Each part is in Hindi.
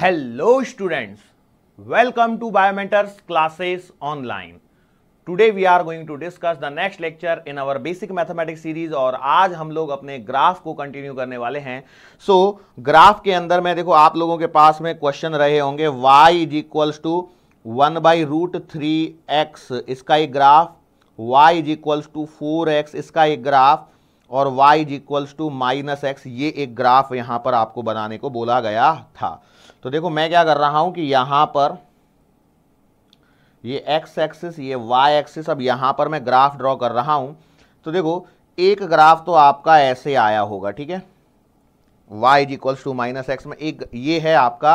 Hello students welcome to Biometers classes online today we are going to discuss the next lecture in our basic mathematics series और आज हम लोग अपने ग्राफ को कंटिन्यू करने वाले हैं सो so, ग्राफ के अंदर में देखो आप लोगों के पास में क्वेश्चन रहे होंगे y is equals to one by root three X इसका एक graph y is equals to four X इसका एक ग्राफ और y is equals to minus X ये एक ग्राफ यहाँ पर आपको बनाने को बोला गया था तो देखो मैं क्या कर रहा हूं कि यहां पर ये एक्स एक्सिस ये वाई एक्सिस अब यहां पर मैं ग्राफ ड्रॉ कर रहा हूं तो देखो एक ग्राफ तो आपका ऐसे आया होगा ठीक है y is equals to minus X में एक ये है आपका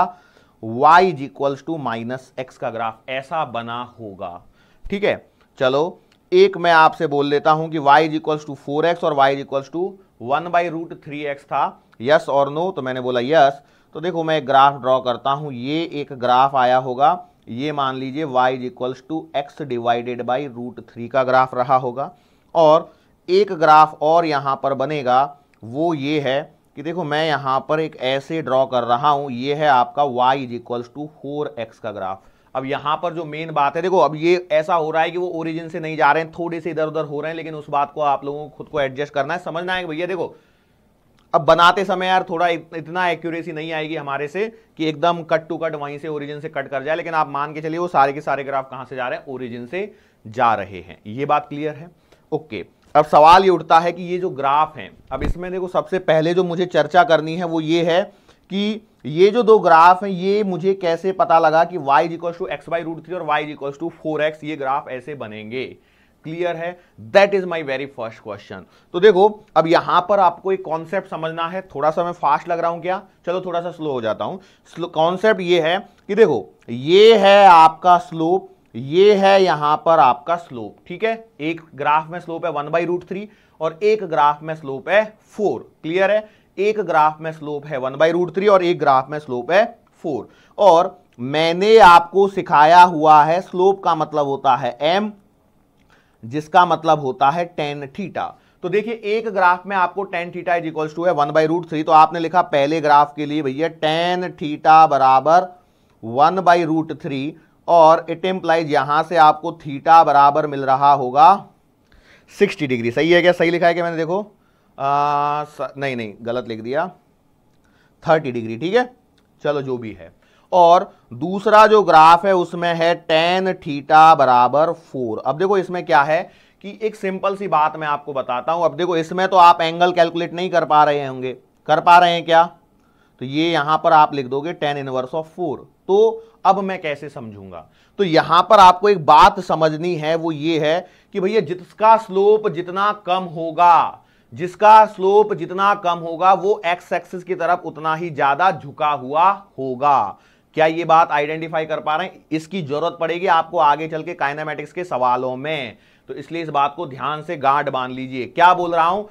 y is equals to minus X का ग्राफ ऐसा बना होगा ठीक है चलो एक मैं आपसे बोल देता हूं कि y is equals to four और y is equals to one by root three X था यस और नो तो मैंने बोला यस तो देखो मैं एक ग्राफ ड्रॉ करता हूँ ये एक ग्राफ आया होगा ये मान लीजिए Y is equals to X divided by root three का ग्राफ रहा होगा और एक ग्राफ और यहाँ पर बनेगा वो ये है कि देखो मैं यहाँ पर एक ऐसे ड्रॉ कर रहा हूँ ये है आपका Y is equals to four X का ग्राफ अब यहाँ पर जो मेन बात है देखो अब ये ऐसा हो रहा है कि वो ओरिजिन से नहीं जा रहे हैं थोड़े से इधर उधर हो रहे हैं लेकिन उस बात को आप लोगों को खुद को एडजस्ट करना है समझना है कि भैया देखो अब बनाते समय यार थोड़ा इतना एक्यूरेसी नहीं आएगी हमारे से कि एकदम कट टू कट वहीं से ओरिजिन से कट कर जाए लेकिन आप मान के चलिए वो सारे के सारे ग्राफ कहां से जा रहे हैं ओरिजिन से जा रहे हैं ये बात क्लियर है ओके अब सवाल ये उठता है कि ये जो ग्राफ हैं अब इसमें देखो सबसे पहले जो मुझे चर्चा करनी है वो ये है कि ये जो दो ग्राफ हैं ये मुझे कैसे पता लगा कि Y equals to X by root three और Y equals to four X ये ग्राफ ऐसे बनेंगे क्लियर है that is my very first question तो देखो अब यहां पर आपको एक कॉन्सेप्ट समझना है थोड़ा सा मैं फास्ट लग रहा हूं क्या चलो थोड़ा सा स्लो हो जाता हूं कॉन्सेप्ट ये है कि देखो ये है आपका स्लोप ये है यहां पर आपका स्लोप ठीक है एक ग्राफ में स्लोप है वन बाई रूट थ्री और एक ग्राफ में स्लोप है फोर क्लियर है एक ग्राफ में स्लोप है वन बाई रूट थ्री और एक ग्राफ में स्लोप है फोर और मैंने आपको सिखाया हुआ है स्लोप का मतलब होता है एम जिसका मतलब होता है टेन थीटा तो देखिए एक ग्राफ में आपको tan theta is equal to है वन बाई रूट थ्री तो आपने लिखा पहले ग्राफ के लिए भैया टेन थीटा बराबर वन बाई रूट थ्री और इट इम्प्लाइज यहां से आपको थीटा बराबर मिल रहा होगा सिक्सटी डिग्री सही है क्या सही लिखा है क्या मैंने देखो आ, स, नहीं नहीं गलत लिख दिया थर्टी डिग्री ठीक है चलो जो भी है और दूसरा जो ग्राफ है उसमें है टेन थीटा बराबर फोर अब देखो इसमें क्या है कि एक सिंपल सी बात मैं आपको बताता हूं अब देखो इसमें तो आप एंगल कैलकुलेट नहीं कर पा रहे होंगे कर पा रहे हैं क्या तो ये यहां पर आप लिख दोगे टेन इनवर्स ऑफ फोर तो अब मैं कैसे समझूंगा तो यहां पर आपको एक बात समझनी है वो ये है कि भैया जिसका स्लोप जितना कम होगा जिसका स्लोप जितना कम होगा वो एक्स एक्सिस की तरफ उतना ही ज्यादा झुका हुआ होगा क्या ये बात आइडेंटिफाई कर पा रहे हैं इसकी जरूरत पड़ेगी आपको आगे चल के काइनामेटिक्स के सवालों में तो इसलिए इस बात को ध्यान से गांठ बांध लीजिए क्या बोल रहा हूं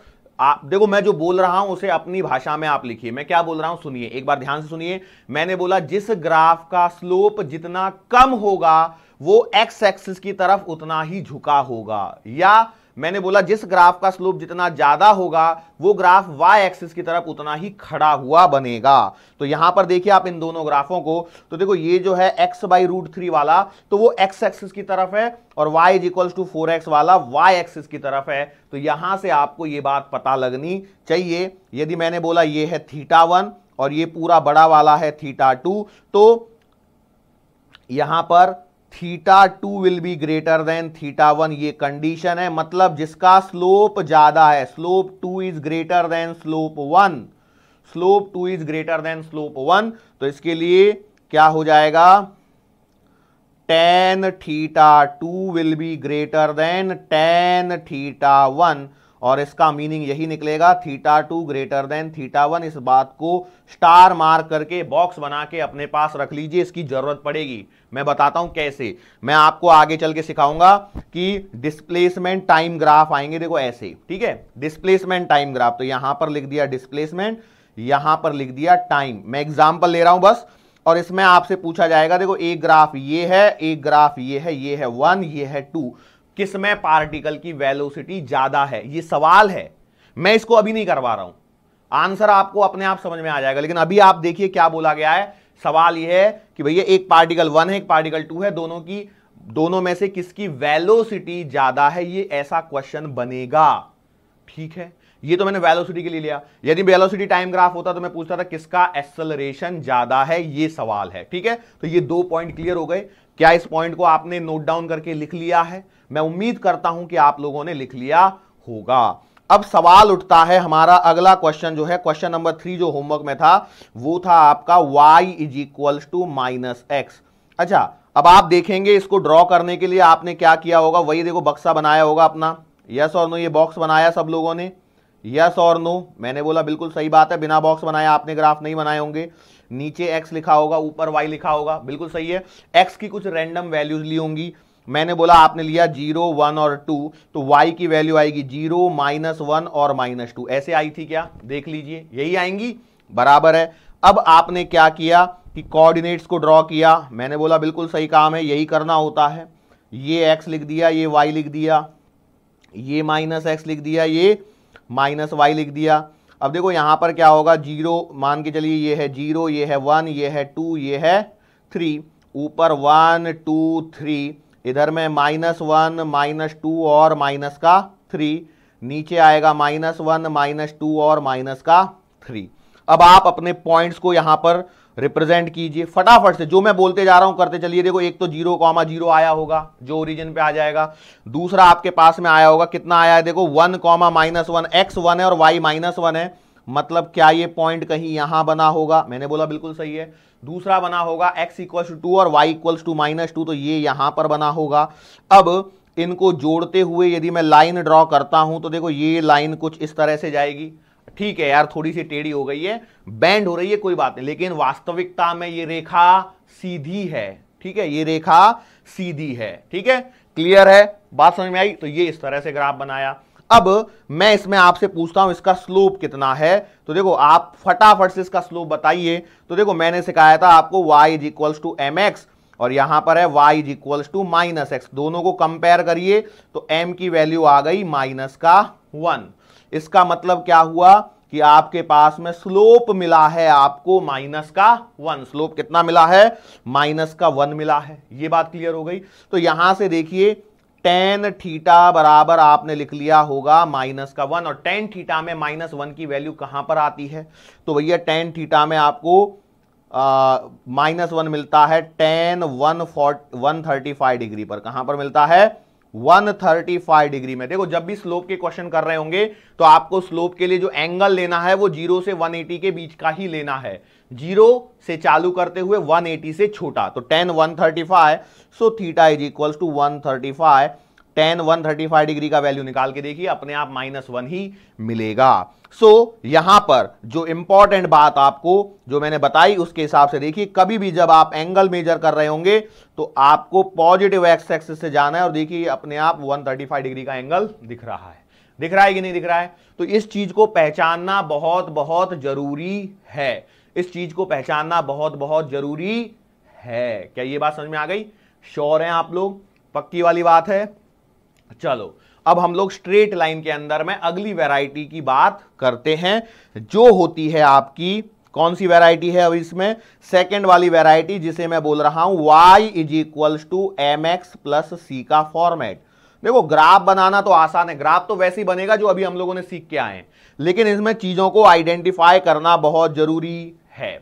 आप देखो मैं जो बोल रहा हूं उसे अपनी भाषा में आप लिखिए मैं क्या बोल रहा हूं सुनिए एक बार ध्यान से सुनिए मैंने बोला जिस ग्राफ का स्लोप जितना कम होगा वो एक्स एक्सिस की तरफ उतना ही झुका होगा या मैंने बोला जिस ग्राफ का स्लोप जितना ज्यादा होगा वो ग्राफ y एक्सिस की तरफ उतना ही खड़ा हुआ बनेगा तो यहां पर देखिए आप इन दोनों ग्राफों को तो देखो ये जो है x बाई रूट थ्री वाला तो वो x एक्सिस की तरफ है और y is equal to four x वाला y एक्सिस की तरफ है तो यहां से आपको ये बात पता लगनी चाहिए यदि मैंने बोला ये है थीटा वन और ये पूरा बड़ा वाला है थीटा टू तो यहां पर theta two will be greater than theta one ये कंडीशन है मतलब जिसका स्लोप ज्यादा है slope two is greater than slope one slope two is greater than slope one तो इसके लिए क्या हो जाएगा tan theta two will be greater than tan theta one और इसका मीनिंग यही निकलेगा theta two greater than theta one इस बात को स्टार मार्क करके बॉक्स बना के अपने पास रख लीजिए इसकी जरूरत पड़ेगी मैं बताता हूं कैसे मैं आपको आगे चल के सिखाऊंगा कि डिस्प्लेसमेंट टाइम ग्राफ आएंगे देखो ऐसे ठीक है डिस्प्लेसमेंट टाइम ग्राफ तो यहां पर लिख दिया डिस्प्लेसमेंट यहां पर लिख दिया टाइम मैं एग्जाम्पल ले रहा हूं बस और इसमें आपसे पूछा जाएगा देखो एक ग्राफ ये है एक ग्राफ ये है ये है वन ये है टू किसमें पार्टिकल की वेलोसिटी ज्यादा है ये सवाल है मैं इसको अभी नहीं करवा रहा हूं आंसर आपको अपने आप समझ में आ जाएगा लेकिन अभी आप देखिए क्या बोला गया है सवाल यह है कि भैया एक पार्टिकल वन है एक पार्टिकल टू है दोनों की दोनों में से किसकी वेलोसिटी ज्यादा है ये ऐसा क्वेश्चन बनेगा ठीक है ये तो मैंने वेलोसिटी के लिए लिया यदि वेलोसिटी टाइम ग्राफ होता तो मैं पूछता था किसका एक्सलरेशन ज्यादा है ये सवाल है ठीक है तो ये दो पॉइंट क्लियर हो गए क्या इस पॉइंट को आपने नोट डाउन करके लिख लिया है मैं उम्मीद करता हूं कि आप लोगों ने लिख लिया होगा अब सवाल उठता है हमारा अगला क्वेश्चन जो है क्वेश्चन नंबर थ्री जो होमवर्क में था वो था आपका y is equals to minus x अच्छा अब आप देखेंगे इसको ड्रॉ करने के लिए आपने क्या किया होगा वही देखो बक्सा बनाया होगा अपना यस और नो ये बॉक्स बनाया सब लोगों ने यस और नो मैंने बोला बिल्कुल सही बात है बिना बॉक्स बनाया आपने ग्राफ नहीं बनाए होंगे नीचे एक्स लिखा होगा ऊपर वाई लिखा होगा बिल्कुल सही है एक्स की कुछ रैंडम वैल्यूज ली होंगी मैंने बोला आपने लिया जीरो वन और टू तो वाई की वैल्यू आएगी जीरो माइनस वन और माइनस टू ऐसे आई थी क्या देख लीजिए यही आएंगी बराबर है अब आपने क्या किया कि कोऑर्डिनेट्स को ड्रॉ किया मैंने बोला बिल्कुल सही काम है यही करना होता है ये एक्स लिख दिया ये वाई लिख दिया ये माइनस एक्स लिख दिया ये माइनस वाई लिख दिया अब देखो यहाँ पर क्या होगा जीरो मान के चलिए ये है जीरो ये है वन ये है टू ये है थ्री ऊपर वन टू थ्री इधर में माइनस वन माइनस टू और माइनस का थ्री नीचे आएगा माइनस वन माइनस टू और माइनस का थ्री अब आप अपने पॉइंट्स को यहाँ पर रिप्रेजेंट कीजिए फटाफट से जो मैं बोलते जा रहा हूं करते चलिए देखो एक तो जीरो कॉमा जीरो आया होगा जो ओरिजिन पे आ जाएगा दूसरा आपके पास में आया होगा कितना आया है देखो one comma minus one x one है और वाई माइनस वन है मतलब क्या ये पॉइंट कहीं यहां बना होगा मैंने बोला बिल्कुल सही है दूसरा बना होगा एक्स इक्वल्स टू टू और Y equals to minus two तो ये यहां पर बना होगा अब इनको जोड़ते हुए यदि मैं लाइन ड्रॉ करता हूं तो देखो ये लाइन कुछ इस तरह से जाएगी ठीक है यार थोड़ी सी टेढ़ी हो गई है बैंड हो रही है कोई बात नहीं लेकिन वास्तविकता में ये रेखा सीधी है ठीक है ये रेखा सीधी है ठीक है क्लियर है बात समझ में आई तो ये इस तरह से ग्राफ बनाया अब मैं इसमें आपसे पूछता हूं इसका स्लोप कितना है तो देखो आप फटाफट से इसका स्लोप बताइए तो देखो मैंने सिखाया था आपको y is equals to m x और यहां पर है y is equals to minus x दोनों को कंपेयर करिए तो एम की वैल्यू आ गई माइनस का वन इसका मतलब क्या हुआ कि आपके पास में स्लोप मिला है आपको माइनस का वन स्लोप कितना मिला है माइनस का वन मिला है ये बात क्लियर हो गई तो यहां से देखिए टेन थीटा बराबर आपने लिख लिया होगा माइनस का वन और टेन थीटा में माइनस वन की वैल्यू कहां पर आती है तो भैया टेन थीटा में आपको माइनस वन मिलता है tan one for one thirty five degree पर कहां पर मिलता है 135 डिग्री में देखो जब भी स्लोप के क्वेश्चन कर रहे होंगे तो आपको स्लोप के लिए जो एंगल लेना है वो जीरो से 180 के बीच का ही लेना है जीरो से चालू करते हुए 180 से छोटा तो tan 135 so theta is equals to 135 tan one thirty five degree का वैल्यू निकाल के देखिए अपने आप माइनस वन ही मिलेगा सो so, यहां पर जो इंपॉर्टेंट बात आपको जो मैंने बताई उसके हिसाब से देखिए कभी भी जब आप एंगल मेजर कर रहे होंगे तो आपको पॉजिटिव एक्स एक्सिस से जाना है और देखिए अपने आप वन थर्टी फाइव डिग्री का एंगल दिख रहा है दिख रहा है कि नहीं दिख रहा है तो इस चीज को पहचानना बहुत बहुत जरूरी है इस चीज को पहचानना बहुत बहुत जरूरी है क्या ये बात समझ में आ गई श्योर है आप लोग पक्की वाली बात है चलो अब हम लोग स्ट्रेट लाइन के अंदर में अगली वेराइटी की बात करते हैं जो होती है आपकी कौन सी वेराइटी है अब इसमें सेकेंड वाली वेराइटी जिसे मैं बोल रहा हूं y is equals to m x plus c का फॉर्मेट देखो ग्राफ बनाना तो आसान है ग्राफ तो वैसे ही बनेगा जो अभी हम लोगों ने सीख के आए हैं लेकिन इसमें चीज़ों को आइडेंटिफाई करना बहुत ज़रूरी है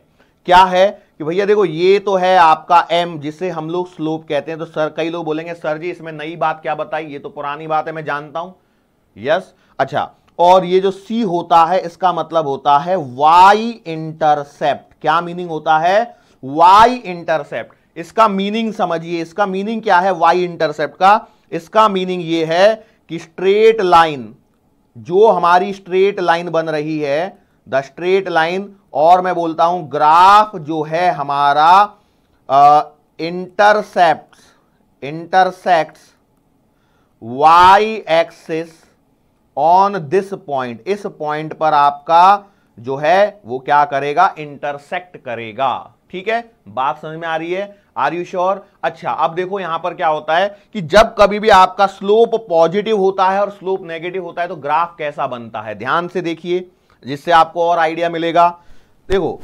क्या है कि भैया देखो ये तो है आपका m जिसे हम लोग स्लोप कहते हैं तो सर कई लोग बोलेंगे सर जी इसमें नई बात क्या बताई ये तो पुरानी बात है मैं जानता हूं यस अच्छा और ये जो c होता है इसका मतलब होता है y इंटरसेप्ट क्या मीनिंग होता है y इंटरसेप्ट इसका मीनिंग समझिए इसका मीनिंग क्या है y इंटरसेप्ट का इसका मीनिंग ये है कि स्ट्रेट लाइन जो हमारी स्ट्रेट लाइन बन रही है द स्ट्रेट लाइन और मैं बोलता हूं ग्राफ जो है हमारा intercept intersects y axis on this point इस पॉइंट पर आपका जो है वो क्या करेगा इंटरसेक्ट करेगा ठीक है बात समझ में आ रही है आर यू श्योर अच्छा अब देखो यहां पर क्या होता है कि जब कभी भी आपका स्लोप पॉजिटिव होता है और स्लोप नेगेटिव होता है तो ग्राफ कैसा बनता है ध्यान से देखिए जिससे आपको और आइडिया मिलेगा देखो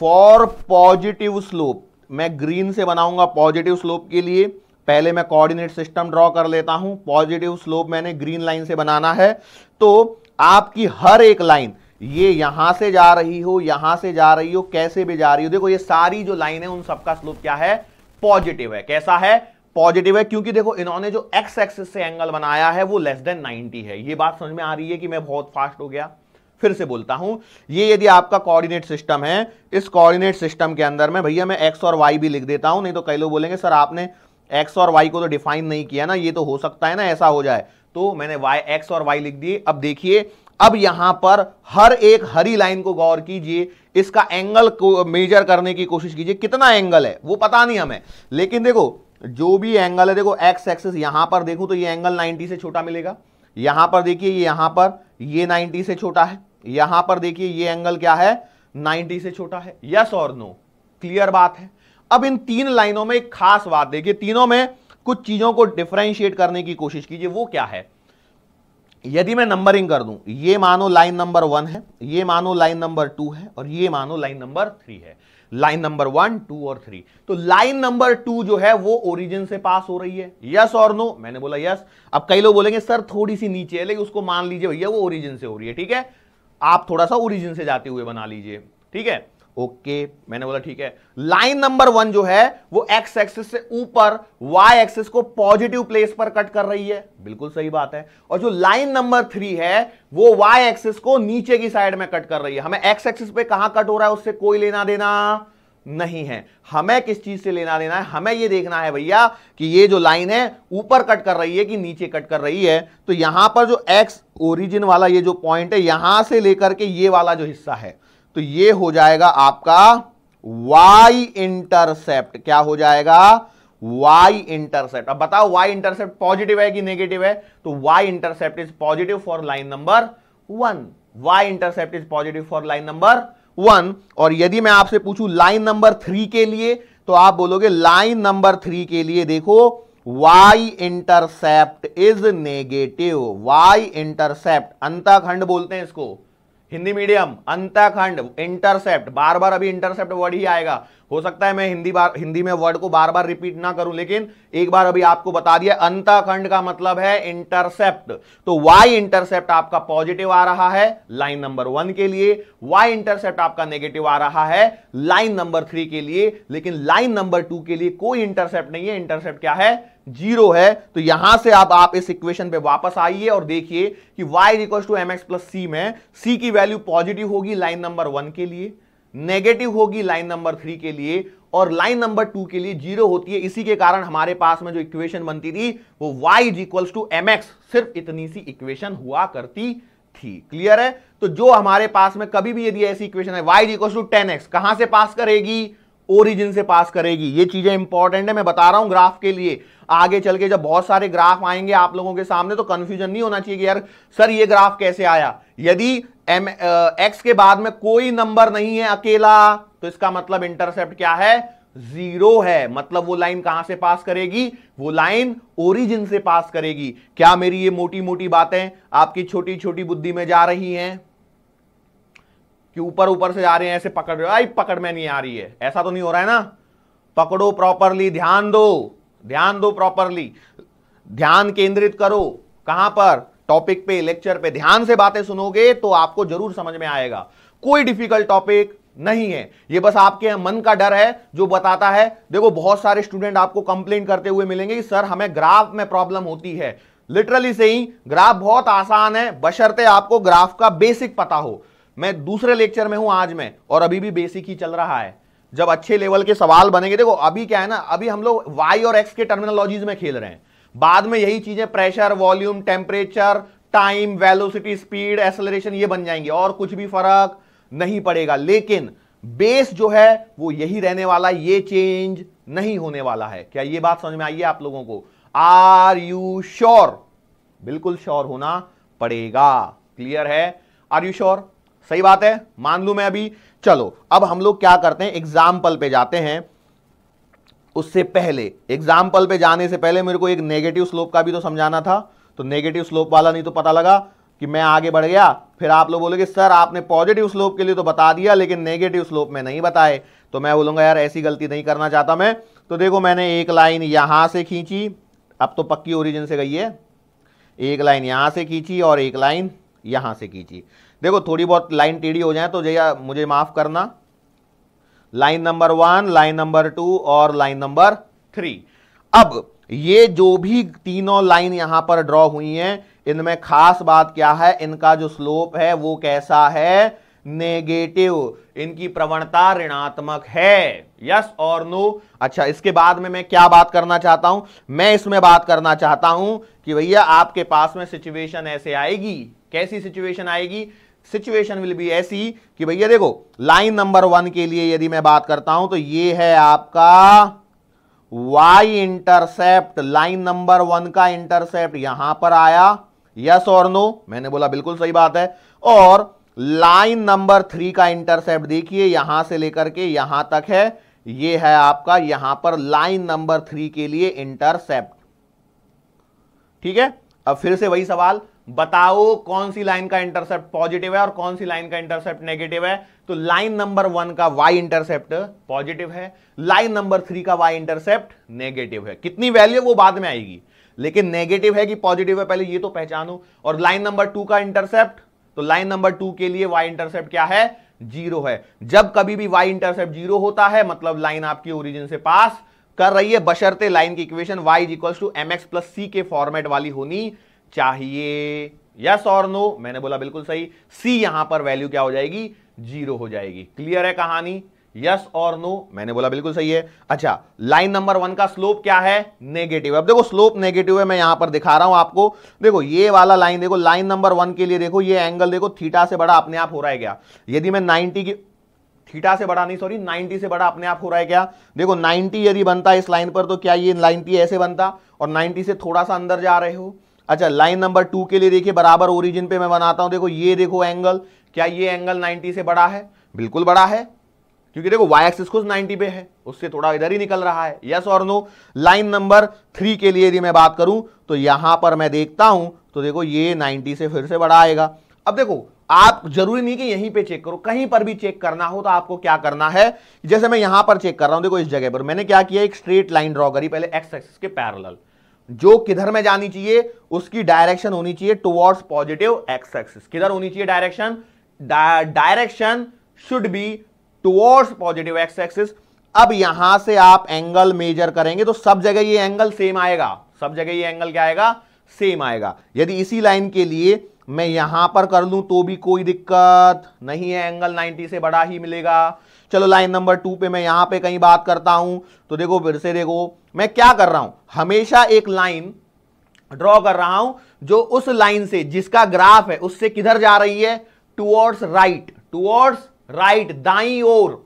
फॉर पॉजिटिव स्लोप मैं ग्रीन से बनाऊंगा पॉजिटिव स्लोप के लिए पहले मैं कोऑर्डिनेट सिस्टम ड्रॉ कर लेता हूं पॉजिटिव स्लोप मैंने ग्रीन लाइन से बनाना है तो आपकी हर एक लाइन ये यहां से जा रही हो यहां से जा रही हो कैसे भी जा रही हो देखो ये सारी जो लाइन है उन सबका स्लोप क्या है पॉजिटिव है कैसा है पॉजिटिव है क्योंकि देखो इन्होंने जो एक्स एक्सिस से एंगल बनाया है वो लेस देन 90 है ये बात समझ में आ रही है कि मैं बहुत फास्ट हो गया फिर से बोलता हूं ये यदि आपका कोऑर्डिनेट सिस्टम है इस कोऑर्डिनेट सिस्टम के अंदर में भैया मैं एक्स और वाई भी लिख देता हूं नहीं तो कई लोग बोलेंगे सर आपने एक्स और वाई को तो डिफाइन नहीं किया ना ये तो हो सकता है ना ऐसा हो जाए तो मैंने वाई एक्स और वाई लिख दिए अब देखिए अब यहां पर हर एक हरी लाइन को गौर कीजिए इसका एंगल को मेजर करने की कोशिश कीजिए कितना एंगल है वो पता नहीं हमें लेकिन देखो जो भी एंगल है देखो एक्स एक्सिस यहां पर देखो तो ये एंगल 90 से छोटा मिलेगा यहां पर देखिए ये यहां पर ये 90 से छोटा है यहां पर देखिए ये एंगल क्या है 90 से छोटा है यस और नो क्लियर बात है अब इन तीन लाइनों में एक खास बात देखिए तीनों में कुछ चीजों को डिफ्रेंशिएट करने की कोशिश कीजिए वो क्या है यदि मैं नंबरिंग कर दूं ये मानो लाइन नंबर वन है ये मानो लाइन नंबर टू है और ये मानो लाइन नंबर थ्री है लाइन नंबर वन टू और थ्री तो लाइन नंबर टू जो है वो ओरिजिन से पास हो रही है यस और नो मैंने बोला यस अब कई लोग बोलेंगे सर थोड़ी सी नीचे है लेकिन उसको मान लीजिए भैया वो ओरिजिन से हो रही है ठीक है आप थोड़ा सा ओरिजिन से जाते हुए बना लीजिए ठीक है ओके okay, मैंने बोला ठीक है लाइन नंबर वन जो है वो एक्स एक्सिस से ऊपर वाई एक्सिस को पॉजिटिव प्लेस पर कट कर रही है बिल्कुल सही बात है और जो लाइन नंबर थ्री है वो वाई एक्सिस को नीचे की साइड में कट कर रही है हमें एक्स एक्सिस पे कहां कट हो रहा है उससे कोई लेना देना नहीं है हमें किस चीज से लेना देना है हमें यह देखना है भैया कि ये जो लाइन है ऊपर कट कर रही है कि नीचे कट कर रही है तो यहां पर जो एक्स ओरिजिन वाला ये जो पॉइंट है यहां से लेकर के ये वाला जो हिस्सा है तो ये हो जाएगा आपका y इंटरसेप्ट क्या हो जाएगा y इंटरसेप्ट अब बताओ y इंटरसेप्ट पॉजिटिव है कि नेगेटिव है तो y intercept is positive for line number one y intercept is positive for line number one और यदि मैं आपसे पूछूं लाइन नंबर थ्री के लिए तो आप बोलोगे लाइन नंबर थ्री के लिए देखो y intercept is negative y intercept अंताखंड बोलते हैं इसको हिंदी मीडियम अंताखंड इंटरसेप्ट बार बार अभी इंटरसेप्ट वर्ड ही आएगा हो सकता है मैं हिंदी बार हिंदी में वर्ड को बार बार रिपीट ना करूं लेकिन एक बार अभी आपको बता दिया अंतखंड का मतलब है इंटरसेप्ट तो वाई इंटरसेप्ट आपका पॉजिटिव आ रहा है लाइन नंबर वन के लिए वाई इंटरसेप्ट आपका नेगेटिव आ रहा है लाइन नंबर थ्री के लिए लेकिन लाइन नंबर टू के लिए कोई इंटरसेप्ट नहीं है इंटरसेप्ट क्या है जीरो है तो यहां से आप आप इस इक्वेशन पे वापस आइए और देखिए कि y equal to m x plus c में c की वैल्यू पॉजिटिव होगी लाइन नंबर वन के लिए नेगेटिव होगी लाइन नंबर थ्री के लिए और लाइन नंबर टू के लिए जीरो होती है इसी के कारण हमारे पास में जो इक्वेशन बनती थी वो y इज टू एम सिर्फ इतनी सी इक्वेशन हुआ करती थी क्लियर है तो जो हमारे पास में कभी भी यदि ऐसी इक्वेशन है y is two tan x कहां से पास करेगी ओरिजिन से पास करेगी ये चीजें इंपॉर्टेंट है मैं बता रहा हूं ग्राफ के लिए आगे चल के जब बहुत सारे ग्राफ आएंगे आप लोगों के सामने तो कंफ्यूजन नहीं होना चाहिए कि यार सर ये ग्राफ कैसे आया यदि एम एक्स के बाद में कोई नंबर नहीं है अकेला तो इसका मतलब इंटरसेप्ट क्या है जीरो है मतलब वो लाइन कहां से पास करेगी वो लाइन ओरिजिन से पास करेगी क्या मेरी ये मोटी मोटी बातें आपकी छोटी छोटी बुद्धि में जा रही हैं कि ऊपर ऊपर से जा रहे हैं ऐसे पकड़ रहे हो आई पकड़ में नहीं आ रही है ऐसा तो नहीं हो रहा है ना पकड़ो प्रॉपरली ध्यान दो ध्यान दो प्रॉपरली ध्यान केंद्रित करो कहां पर टॉपिक पे लेक्चर पे ध्यान से बातें सुनोगे तो आपको जरूर समझ में आएगा कोई डिफिकल्ट टॉपिक नहीं है ये बस आपके मन का डर है जो बताता है देखो बहुत सारे स्टूडेंट आपको कंप्लेन करते हुए मिलेंगे कि सर हमें ग्राफ में प्रॉब्लम होती है लिटरली से ही ग्राफ बहुत आसान है बशर्ते आपको ग्राफ का बेसिक पता हो मैं दूसरे लेक्चर में हूं आज में और अभी भी बेसिक ही चल रहा है जब अच्छे लेवल के सवाल बनेंगे देखो अभी क्या है ना अभी हम लोग वाई और एक्स के टर्मिनोलॉजीज में खेल रहे हैं बाद में यही चीजें pressure volume temperature time velocity speed acceleration ये बन जाएंगे और कुछ भी फर्क नहीं पड़ेगा लेकिन बेस जो है वो यही रहने वाला ये चेंज नहीं होने वाला है क्या ये बात समझ में आई है आप लोगों को आर यू श्योर बिल्कुल श्योर होना पड़ेगा क्लियर है आर यू श्योर सही बात है मान लू मैं अभी चलो अब हम लोग क्या करते हैं एग्जाम्पल पे जाते हैं उससे पहले एग्जाम्पल पे जाने से पहले मेरे को एक नेगेटिव स्लोप का भी तो समझाना था तो नेगेटिव स्लोप वाला नहीं तो पता लगा कि मैं आगे बढ़ गया फिर आप लोग बोलोगे सर आपने पॉजिटिव स्लोप के लिए तो बता दिया लेकिन नेगेटिव स्लोप में नहीं बताए तो मैं बोलूंगा यार ऐसी गलती नहीं करना चाहता मैं तो देखो मैंने एक लाइन यहां से खींची अब तो पक्की ओरिजिन से गई है एक लाइन यहां से खींची और एक लाइन यहां से खींची देखो थोड़ी बहुत लाइन टेढ़ी हो जाए तो जैया मुझे माफ़ करना line number one line number two और लाइन नंबर थ्री अब ये जो भी तीनों लाइन यहां पर ड्रॉ हुई हैं इनमें खास बात क्या है इनका जो स्लोप है वो कैसा है नेगेटिव इनकी प्रवणता ऋणात्मक है यस और नो अच्छा इसके बाद में मैं क्या बात करना चाहता हूं मैं इसमें बात करना चाहता हूं कि भैया आपके पास में सिचुएशन ऐसे आएगी कैसी सिचुएशन आएगी सिचुएशन विल बी ऐसी कि भैया देखो लाइन नंबर वन के लिए यदि मैं बात करता हूं तो ये है आपका y intercept line number one का इंटरसेप्ट यहां पर आया यस और नो मैंने बोला बिल्कुल सही बात है और लाइन नंबर थ्री का इंटरसेप्ट देखिए यहां से लेकर के यहां तक है ये है आपका यहां पर लाइन नंबर थ्री के लिए इंटरसेप्ट ठीक है अब फिर से वही सवाल बताओ कौन सी लाइन का इंटरसेप्ट पॉजिटिव है और कौन सी लाइन का इंटरसेप्ट नेगेटिव है तो लाइन नंबर वन का वाई इंटरसेप्ट पॉजिटिव है लाइन नंबर थ्री का वाई इंटरसेप्ट नेगेटिव है कितनी वैल्यू वो बाद में आएगी लेकिन नेगेटिव है कि पॉजिटिव है पहले ये तो पहचानो और लाइन नंबर टू का इंटरसेप्ट तो लाइन नंबर टू के लिए वाई इंटरसेप्ट क्या है जीरो है जब कभी भी वाई इंटरसेप्ट जीरो होता है मतलब लाइन आपकी ओरिजिन से पास कर रही है बशर्ते लाइन की equation y is equals to m x plus c के फॉर्मेट वाली होनी चाहिए यस और नो मैंने बोला बिल्कुल सही c यहां पर वैल्यू क्या हो जाएगी जीरो हो जाएगी क्लियर है कहानी यस और नो मैंने बोला बिल्कुल सही है अच्छा लाइन नंबर वन का स्लोप क्या है नेगेटिव अब देखो स्लोप नेगेटिव है मैं यहां पर दिखा रहा हूं आपको देखो ये वाला लाइन देखो लाइन नंबर वन के लिए देखो ये एंगल देखो थीटा से बड़ा अपने आप हो रहा है क्या यदि मैं 90 की थीटा से बड़ा नहीं सॉरी 90 से बड़ा अपने आप हो रहा है क्या देखो 90 यदि बनता है इस लाइन पर तो क्या ये 90 ऐसे बनता और 90 से थोड़ा सा अंदर जा रहे हो अच्छा लाइन नंबर टू के लिए देखिए बराबर ओरिजिन पे मैं बनाता हूं देखो ये देखो एंगल क्या ये एंगल 90 से बड़ा है बिल्कुल बड़ा है क्योंकि देखो वाई एक्सिस कुछ 90 पे है उससे थोड़ा इधर ही निकल रहा है यस और नो लाइन नंबर थ्री के लिए यदि मैं बात करूं तो यहां पर मैं देखता हूं तो देखो ये 90 से फिर से बड़ा आएगा अब देखो आप जरूरी नहीं कि यहीं पे चेक करो कहीं पर भी चेक करना हो तो आपको क्या करना है जैसे मैं यहां पर चेक कर रहा हूं देखो इस जगह पर मैंने क्या किया एक स्ट्रेट लाइन ड्रॉ करी पहले एक्स एक्सिस के पैरेलल जो किधर में जानी चाहिए उसकी डायरेक्शन होनी चाहिए टुवर्ड्स पॉजिटिव एक्स एक्सिस किधर होनी चाहिए direction direction should be towards positive x axis अब यहां से आप एंगल मेजर करेंगे तो सब जगह ये एंगल सेम आएगा सब जगह ये एंगल क्या आएगा सेम आएगा यदि इसी लाइन के लिए मैं यहां पर कर लूं तो भी कोई दिक्कत नहीं है एंगल 90 से बड़ा ही मिलेगा चलो लाइन नंबर टू पे मैं यहां पे कहीं बात करता हूं तो देखो फिर से देखो मैं क्या कर रहा हूं हमेशा एक लाइन ड्रॉ कर रहा हूं जो उस लाइन से जिसका ग्राफ है उससे किधर जा रही है टूवर्ड्स राइट टूवर्ड्स राइट दाई ओर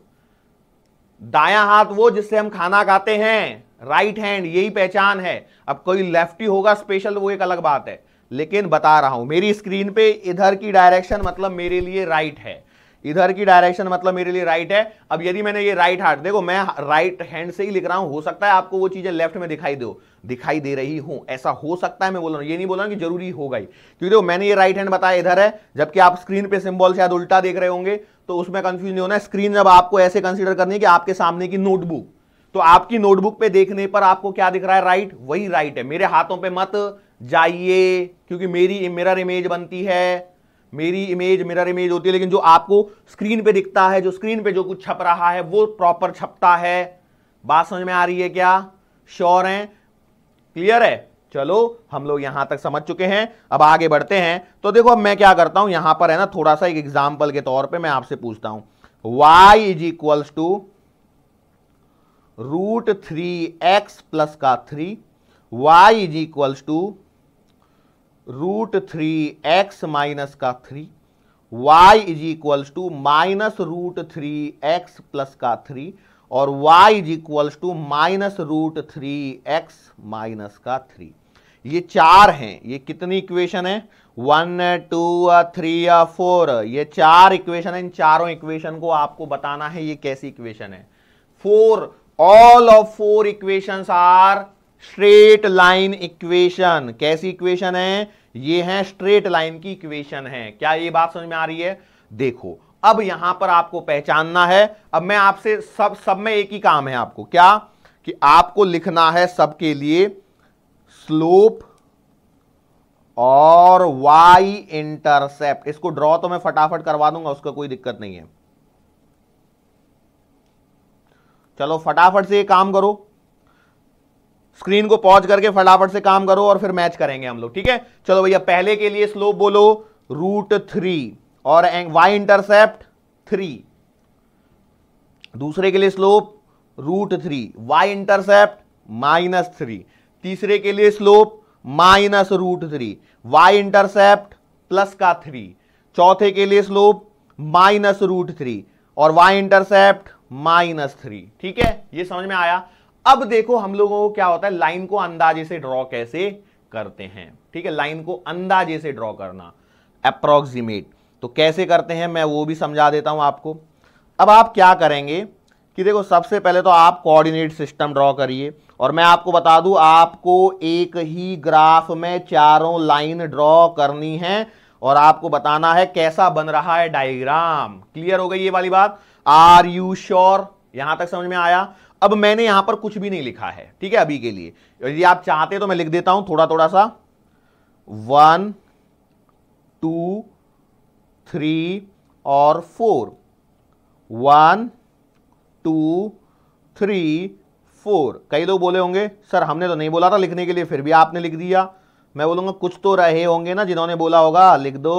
दाया हाथ वो जिससे हम खाना खाते हैं राइट हैंड यही पहचान है अब कोई लेफ्टी होगा स्पेशल वो एक अलग बात है लेकिन बता रहा हूं मेरी स्क्रीन पे इधर की डायरेक्शन मतलब मेरे लिए राइट है इधर की डायरेक्शन मतलब मेरे लिए राइट है अब यदि मैंने ये राइट हार्ट देखो मैं राइट हैंड से ही लिख रहा हूं हो सकता है आपको वो चीज़ें लेफ्ट में दिखाई दो दिखाई दे रही हूं ऐसा हो सकता है मैं बोल रहा हूं ये नहीं बोल रहा हूं कि जरूरी होगा ही क्योंकि देखो मैंने ये राइट हैंड बताया इधर है जबकि आप स्क्रीन पे सिंबल शायद उल्टा देख रहे होंगे तो उसमें कंफ्यूज नहीं होना स्क्रीन जब आपको ऐसे कंसिडर करनी है कि आपके सामने की नोटबुक तो आपकी नोटबुक पे देखने पर आपको क्या दिख रहा है राइट वही राइट है मेरे हाथों पे मत जाइए क्योंकि मेरी मिरर इमेज बनती है मेरी इमेज मिरर इमेज होती है लेकिन जो आपको स्क्रीन पे दिखता है जो स्क्रीन पे जो कुछ छप रहा है वो प्रॉपर छपता है बात समझ में आ रही है क्या श्योर है क्लियर है चलो हम लोग यहां तक समझ चुके हैं अब आगे बढ़ते हैं तो देखो अब मैं क्या करता हूं यहां पर है ना थोड़ा सा एक एग्जाम्पल के तौर पर मैं आपसे पूछता हूं y is equals to root three x plus का three y is equals to root three x minus का three y is equals to minus root three x plus का थ्री और y is equals to minus root three x minus का थ्री ये चार हैं ये कितनी इक्वेशन है वन टू थ्री फोर ये चार इक्वेशन है इन चारों इक्वेशन को आपको बताना है ये कैसी इक्वेशन है four all of four equations are straight line equation कैसी इक्वेशन है ये है स्ट्रेट लाइन की इक्वेशन है क्या ये बात समझ में आ रही है देखो अब यहां पर आपको पहचानना है अब मैं आपसे सब सब में एक ही काम है आपको क्या कि आपको लिखना है सबके लिए स्लोप और वाई इंटरसेप्ट इसको ड्रॉ तो मैं फटाफट करवा दूंगा उसका कोई दिक्कत नहीं है चलो फटाफट से ये काम करो स्क्रीन को पॉज करके फटाफट से काम करो और फिर मैच करेंगे हम लोग ठीक है चलो भैया पहले के लिए स्लोप बोलो रूट थ्री और वाई इंटरसेप्ट थ्री दूसरे के लिए slope root three y intercept minus three तीसरे के लिए slope minus root three y intercept plus का थ्री चौथे के लिए स्लोप माइनस रूट थ्री और वाई इंटरसेप्ट माइनस थ्री ठीक है ये समझ में आया अब देखो हम लोगों को क्या होता है लाइन को अंदाजे से ड्रॉ कैसे करते हैं ठीक है लाइन को अंदाजे से ड्रॉ करना अप्रोक्सीमेट तो कैसे करते हैं मैं वो भी समझा देता हूं आपको अब आप क्या करेंगे कि देखो सबसे पहले तो आप कोऑर्डिनेट सिस्टम ड्रॉ करिए और मैं आपको बता दूं आपको एक ही ग्राफ में चारों लाइन ड्रॉ करनी है और आपको बताना है कैसा बन रहा है डायग्राम क्लियर हो गई ये वाली बात आर यू श्योर यहां तक समझ में आया अब मैंने यहां पर कुछ भी नहीं लिखा है ठीक है अभी के लिए यदि आप चाहते तो मैं लिख देता हूं थोड़ा थोड़ा सा वन टू थ्री और four one two three four कई लोग बोले होंगे सर हमने तो नहीं बोला था लिखने के लिए फिर भी आपने लिख दिया मैं बोलूंगा कुछ तो रहे होंगे ना जिन्होंने बोला होगा लिख दो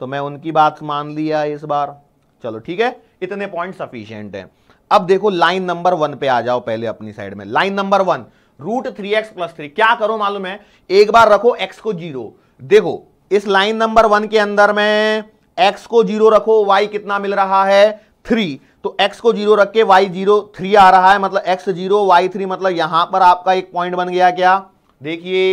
तो मैं उनकी बात मान लिया इस बार चलो ठीक है इतने पॉइंट सफिशियंट हैं अब देखो लाइन नंबर वन पे आ जाओ पहले अपनी साइड में line number one root three x plus three क्या करो मालूम है एक बार रखो एक्स को जीरो देखो इस लाइन नंबर वन के अंदर में एक्स को जीरो रखो वाई कितना मिल रहा है थ्री तो एक्स को जीरो रख के वाई जीरो थ्री आ रहा है मतलब एक्स जीरो वाई थ्री मतलब यहां पर आपका एक पॉइंट बन गया क्या देखिए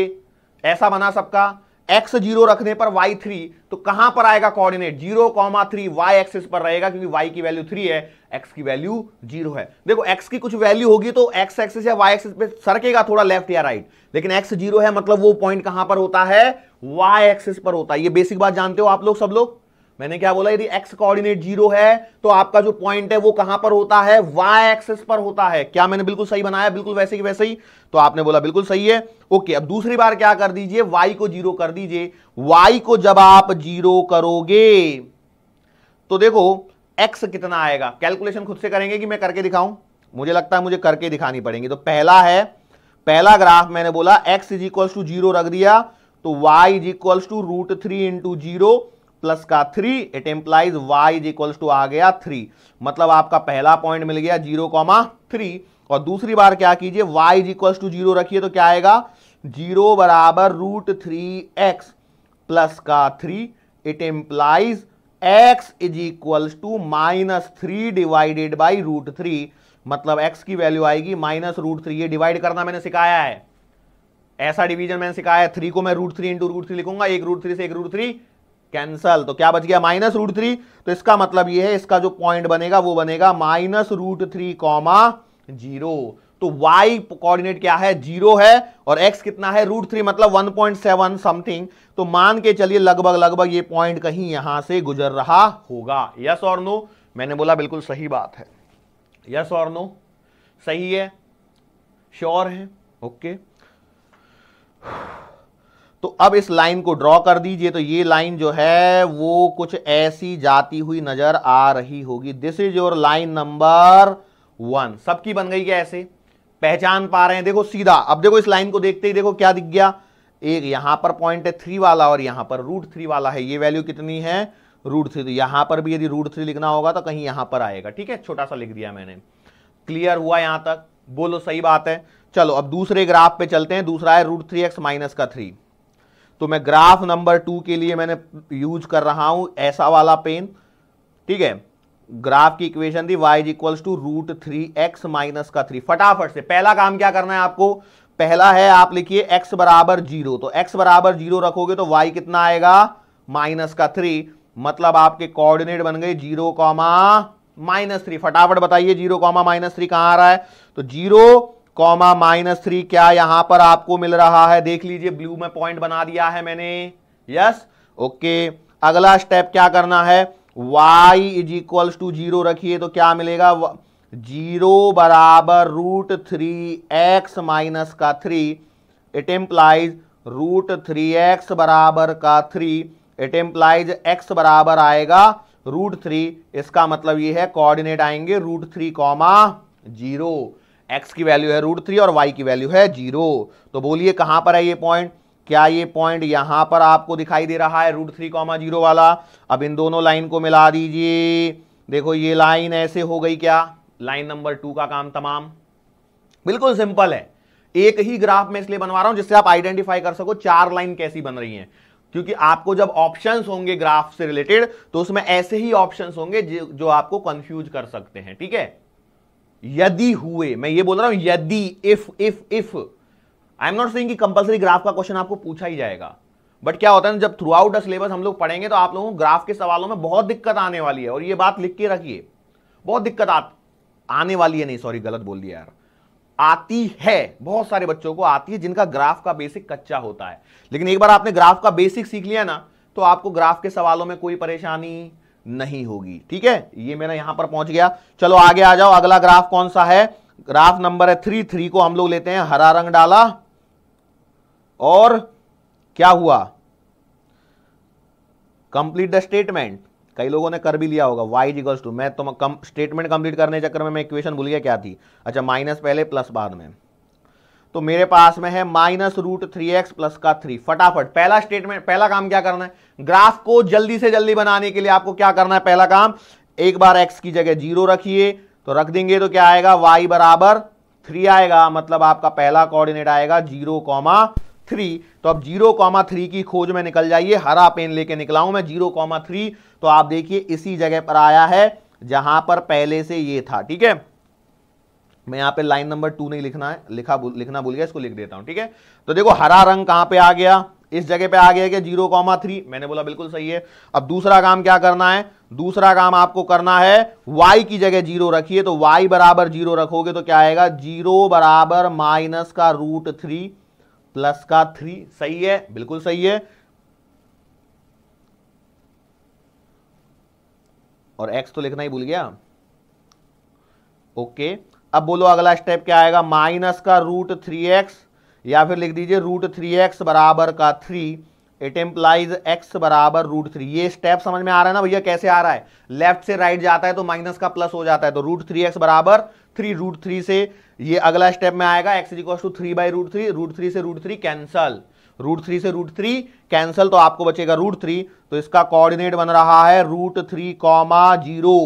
ऐसा बना सबका एक्स जीरो रखने पर वाई थ्री तो कहां पर आएगा coordinate zero comma three Y axis पर रहेगा क्योंकि वाई की वैल्यू थ्री है एक्स की वैल्यू जीरो है देखो एक्स की कुछ वैल्यू होगी तो एक्स एक्सिस या वाई एक्सिस पे सरकेगा थोड़ा लेफ्ट या राइट लेकिन एक्स जीरो है मतलब वो पॉइंट कहां पर होता है वाई एक्सिस पर होता है ये बेसिक बात जानते हो आप लोग सब लोग मैंने क्या बोला यदि एक्स कोऑर्डिनेट जीरो है तो आपका जो पॉइंट है वो कहां पर होता है वाई एक्सिस पर होता है क्या मैंने बिल्कुल सही बनाया बिल्कुल वैसे ही वैसे ही तो आपने बोला बिल्कुल सही है ओके अब दूसरी बार क्या कर दीजिए वाई को जीरो कर दीजिए वाई को जब आप जीरो करोगे तो देखो एक्स कितना आएगा कैलकुलेशन खुद से करेंगे कि मैं करके दिखाऊं मुझे लगता है मुझे करके दिखानी पड़ेंगी तो पहला है पहला ग्राफ मैंने बोला x is equal to zero रख दिया तो y is equals to root three into zero plus का three it implies y is equal to आ गया थ्री मतलब आपका पहला पॉइंट मिल गया जीरो कॉमा थ्री और दूसरी बार क्या कीजिए y is equal to zero रखिए तो क्या आएगा जीरो बराबर रूट थ्री एक्स प्लस का three it implies x is equal to minus three divided by root three मतलब एक्स की वैल्यू आएगी माइनस रूट थ्री ये डिवाइड करना मैंने सिखाया है ऐसा डिवीजन मैंने सिखाया है थ्री को मैं root three into root three लिखूंगा एक रूट थ्री से एक रूट थ्री कैंसल तो क्या बच गया माइनस रूट थ्री तो इसका मतलब ये है इसका जो पॉइंट बनेगा वो बनेगा minus root three comma zero तो y कोऑर्डिनेट क्या है जीरो है और x कितना है रूट थ्री मतलब वन पॉइंट सेवन समथिंग तो मान के चलिए लगभग लगभग ये पॉइंट कहीं यहां से गुजर रहा होगा यस और नो मैंने बोला बिल्कुल सही बात है यस और नो सही है श्योर है ओके okay. तो अब इस लाइन को ड्रॉ कर दीजिए तो ये लाइन जो है वो कुछ ऐसी जाती हुई नजर आ रही होगी this is your line number one सबकी बन गई क्या ऐसे पहचान पा रहे हैं देखो सीधा अब देखो इस लाइन को देखते ही देखो क्या दिख गया एक यहां पर पॉइंट है थ्री वाला और यहां पर रूट थ्री वाला है ये वैल्यू कितनी है रूट थ्री तो यहां पर भी यदि रूट थ्री लिखना होगा तो कहीं यहां पर आएगा ठीक है छोटा सा लिख दिया मैंने क्लियर हुआ यहां तक बोलो सही बात है चलो अब दूसरे ग्राफ पे चलते हैं दूसरा है रूट थ्री एक्स माइनस का थ्री तो मैं ग्राफ नंबर टू के लिए मैंने यूज कर रहा हूं ऐसा वाला पेन ठीक है ग्राफ की इक्वेशन थी y equals to root three x minus का थ्री फटाफट से पहला काम क्या करना है आपको पहला है आप लिखिए x बराबर जीरो तो x बराबर जीरो रखोगे तो y कितना आएगा माइनस का थ्री मतलब आपके कोऑर्डिनेट बन गए जीरो कॉमा माइनस थ्री फटाफट बताइए जीरो कॉमा माइनस थ्री कहां आ रहा है तो जीरो कॉमा माइनस थ्री क्या यहां पर आपको मिल रहा है देख लीजिए ब्लू में पॉइंट बना दिया है मैंने यस ओके अगला स्टेप क्या करना है y is equals to zero रखिए तो क्या मिलेगा जीरो बराबर रूट थ्री एक्स माइनस का three it implies root three x बराबर का थ्री इट एम्प्लाइज एक्स बराबर आएगा रूट थ्री इसका मतलब ये है कोऑर्डिनेट आएंगे root three comma zero x की वैल्यू है रूट थ्री और वाई की वैल्यू है जीरो तो बोलिए कहां पर है ये पॉइंट क्या ये पॉइंट यहां पर आपको दिखाई दे रहा है रूट थ्री कॉमा जीरो वाला अब इन दोनों लाइन को मिला दीजिए देखो ये लाइन ऐसे हो गई क्या लाइन नंबर टू का काम तमाम बिल्कुल सिंपल है एक ही ग्राफ में इसलिए बनवा रहा हूं जिससे आप आइडेंटिफाई कर सको चार लाइन कैसी बन रही है क्योंकि आपको जब ऑप्शंस होंगे ग्राफ से रिलेटेड तो उसमें ऐसे ही ऑप्शंस होंगे जो आपको कंफ्यूज कर सकते हैं ठीक है यदि हुए मैं ये बोल रहा हूं यदि if if if I am not saying कि कंपलसरी ग्राफ का क्वेश्चन आपको पूछा ही जाएगा बट क्या होता है जब थ्रू आउट द सिलेबस हम लोग पढ़ेंगे तो आप लोगों को ग्राफ के सवालों में बहुत दिक्कत आने वाली है और ये बात लिख के रखिए बहुत दिक्कत आ, आने वाली है नहीं सॉरी गलत बोल दिया यार आती है बहुत सारे बच्चों को आती है जिनका ग्राफ का बेसिक कच्चा होता है लेकिन एक बार आपने ग्राफ का बेसिक सीख लिया ना तो आपको ग्राफ के सवालों में कोई परेशानी नहीं होगी ठीक है ये मेरा यहां पर पहुंच गया चलो आगे आ जाओ अगला ग्राफ कौन सा है ग्राफ नंबर है थ्री थ्री को हम लोग लेते हैं हरा रंग डाला और क्या हुआ कंप्लीट द स्टेटमेंट कई लोगों ने कर भी लिया होगा वाई इजिकल्स टू मैं तो स्टेटमेंट कंप्लीट करने चक्कर में मैं इक्वेशन भूल गया क्या थी अच्छा माइनस पहले प्लस बाद में तो मेरे पास में है minus root three x plus का थ्री फटाफट पहला स्टेटमेंट पहला काम क्या करना है ग्राफ को जल्दी से जल्दी बनाने के लिए आपको क्या करना है पहला काम एक बार एक्स की जगह जीरो रखिए तो रख देंगे तो क्या आएगा वाई बराबर थ्री आएगा मतलब आपका पहला कोऑर्डिनेट आएगा जीरो कॉमा थ्री तो अब जीरो कॉमा थ्री की खोज में निकल जाइए हरा पेन लेके निकला हूं मैं जीरो कॉमा थ्री तो आप देखिए इसी जगह पर आया है जहां पर पहले से ये था ठीक है मैं यहां पे लाइन नंबर टू नहीं लिखना है लिखा लिखना भूल गया इसको लिख देता हूं ठीक है तो देखो हरा रंग कहां पे आ गया इस जगह पे आ गया कि जीरो कॉमा थ्री मैंने बोला बिल्कुल सही है अब दूसरा काम क्या करना है दूसरा काम आपको करना है y की जगह जीरो रखिए तो y बराबर जीरो रखोगे तो क्या आएगा जीरो बराबर माइनस का रूट थ्री प्लस का थ्री सही है बिल्कुल सही है और x तो लिखना ही भूल गया ओके okay. अब बोलो अगला स्टेप क्या आएगा माइनस का रूट थ्री एक्स या फिर लिख दीजिए रूट थ्री एक्स बराबर का थ्री इट एम्प्लाइज एक्स बराबर रूट थ्री ये स्टेप समझ में आ रहा है ना भैया कैसे आ रहा है लेफ्ट से राइट जाता है तो माइनस का प्लस हो जाता है तो रूट थ्री एक्स बराबर थ्री रूट थ्री से ये अगला स्टेप में आएगा x equal to three by root three root three से root three cancel root three से रूट थ्री कैंसल तो आपको बचेगा रूट थ्री तो इसका कोऑर्डिनेट बन रहा है रूट थ्री कॉमा जीरो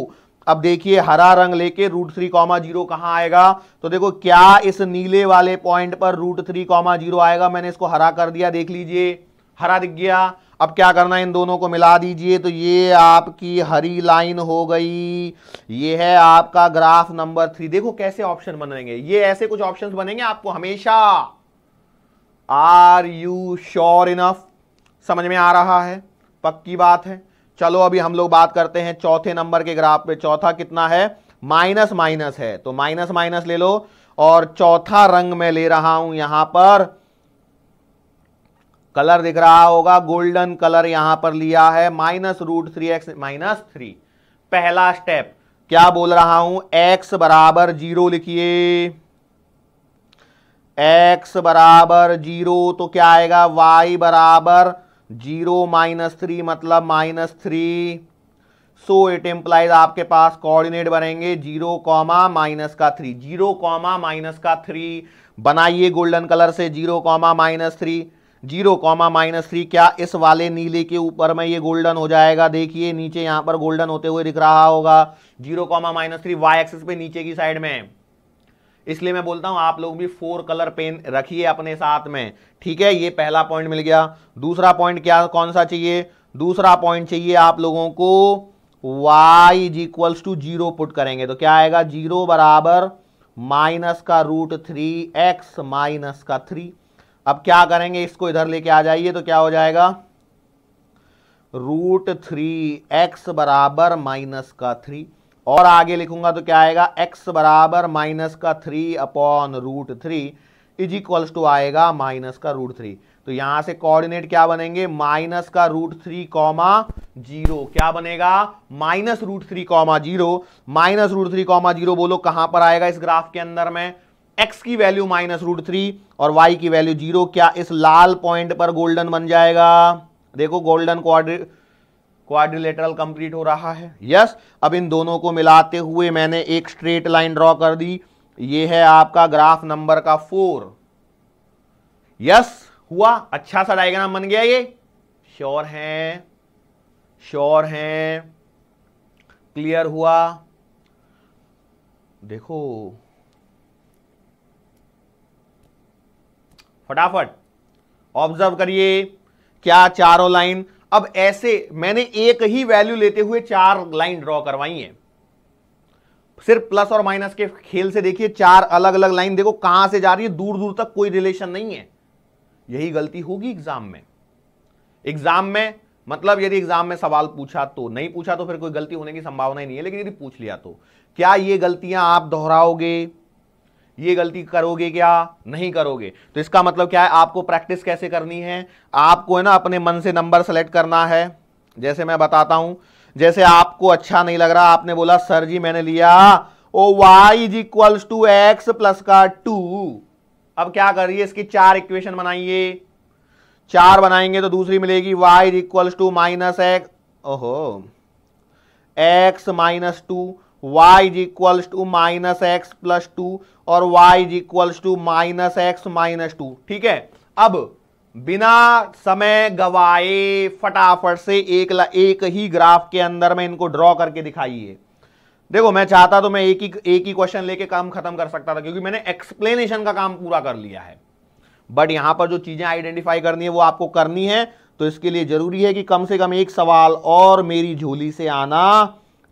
अब देखिए हरा रंग लेके रूट थ्री कॉमा जीरो कहाँ आएगा तो देखो क्या इस नीले वाले पॉइंट पर रूट थ्री कॉमा जीरो आएगा मैंने इसको हरा कर दिया देख लीजिए हरा दिख गया अब क्या करना है इन दोनों को मिला दीजिए तो ये आपकी हरी लाइन हो गई ये है आपका ग्राफ नंबर थ्री देखो कैसे ऑप्शन बनेंगे ये ऐसे कुछ ऑप्शन बनेंगे आपको हमेशा आर यू श्योर इनफ समझ में आ रहा है पक्की बात है चलो अभी हम लोग बात करते हैं चौथे नंबर के ग्राफ पे चौथा कितना है माइनस माइनस है तो माइनस माइनस ले लो और चौथा रंग मैं ले रहा हूं यहां पर कलर दिख रहा होगा गोल्डन कलर यहां पर लिया है minus root three x minus three पहला स्टेप क्या बोल रहा हूं एक्स बराबर जीरो लिखिए एक्स बराबर जीरो तो क्या आएगा वाई बराबर जीरो माइनस थ्री मतलब minus three so it implies आपके पास कोऑर्डिनेट बनेंगे जीरो कॉमा माइनस का थ्री जीरो कॉमा माइनस का थ्री बनाइए गोल्डन कलर से zero comma minus three zero comma minus three क्या इस वाले नीले के ऊपर में ये गोल्डन हो जाएगा देखिए नीचे यहां पर गोल्डन होते हुए दिख रहा होगा zero comma minus three Y axis पे नीचे की साइड में इसलिए मैं बोलता हूं आप लोग भी फोर कलर पेन रखिए अपने साथ में ठीक है ये पहला पॉइंट मिल गया दूसरा पॉइंट क्या कौन सा चाहिए दूसरा पॉइंट चाहिए आप लोगों को y is equals to zero put करेंगे तो क्या आएगा जीरो बराबर माइनस का रूट थ्री एक्स माइनस का थ्री अब क्या करेंगे इसको इधर लेके आ जाइए तो क्या हो जाएगा रूट थ्री एक्स बराबर माइनस का थ्री और आगे लिखूंगा तो क्या आएगा x बराबर माइनस का three upon root three is equals to आएगा माइनस का रूट थ्री तो यहां से कोऑर्डिनेट क्या बनेंगे माइनस का रूट थ्री कॉमा जीरो क्या बनेगा minus root three comma zero minus root three comma zero बोलो कहां पर आएगा इस ग्राफ के अंदर में x की वैल्यू माइनस रूट थ्री और y की वैल्यू जीरो क्या इस लाल पॉइंट पर गोल्डन बन जाएगा देखो गोल्डन क्वाड्रेट क्वाड्रिलेटरल कंप्लीट हो रहा है यस अब इन दोनों को मिलाते हुए मैंने एक स्ट्रेट लाइन ड्रॉ कर दी ये है आपका ग्राफ नंबर का फोर यस हुआ अच्छा सा डायग्राम बन गया ये श्योर है श्योर है क्लियर हुआ देखो फटाफट ऑब्जर्व करिए क्या चारों लाइन अब ऐसे मैंने एक ही वैल्यू लेते हुए चार लाइन ड्रॉ करवाई है सिर्फ प्लस और माइनस के खेल से देखिए चार अलग अलग लाइन देखो कहां से जा रही है दूर दूर तक कोई रिलेशन नहीं है यही गलती होगी एग्जाम में एग्जाम में मतलब यदि एग्जाम में सवाल पूछा तो नहीं पूछा तो फिर कोई गलती होने की संभावना ही नहीं है लेकिन यदि पूछ लिया तो क्या ये गलतियां आप दोहराओगे ये गलती करोगे क्या नहीं करोगे तो इसका मतलब क्या है आपको प्रैक्टिस कैसे करनी है आपको है ना अपने मन से नंबर सेलेक्ट करना है जैसे मैं बताता हूं जैसे आपको अच्छा नहीं लग रहा आपने बोला सर जी मैंने लिया ओ Y is equals to X plus का टू अब क्या करिए इसकी चार इक्वेशन बनाइए चार बनाएंगे तो दूसरी मिलेगी Y is equals to minus X ओहो X minus two y is equals to minus X plus two और y is equals to minus X minus two ठीक है अब बिना समय गवाए फटाफट से एक ला, एक ही ग्राफ के अंदर में इनको ड्रॉ करके दिखाइए देखो मैं चाहता तो मैं एक ही एक ही क्वेश्चन लेके काम खत्म कर सकता था क्योंकि मैंने एक्सप्लेनेशन का काम पूरा कर लिया है बट यहां पर जो चीजें आइडेंटिफाई करनी है वो आपको करनी है तो इसके लिए जरूरी है कि कम से कम एक सवाल और मेरी झोली से आना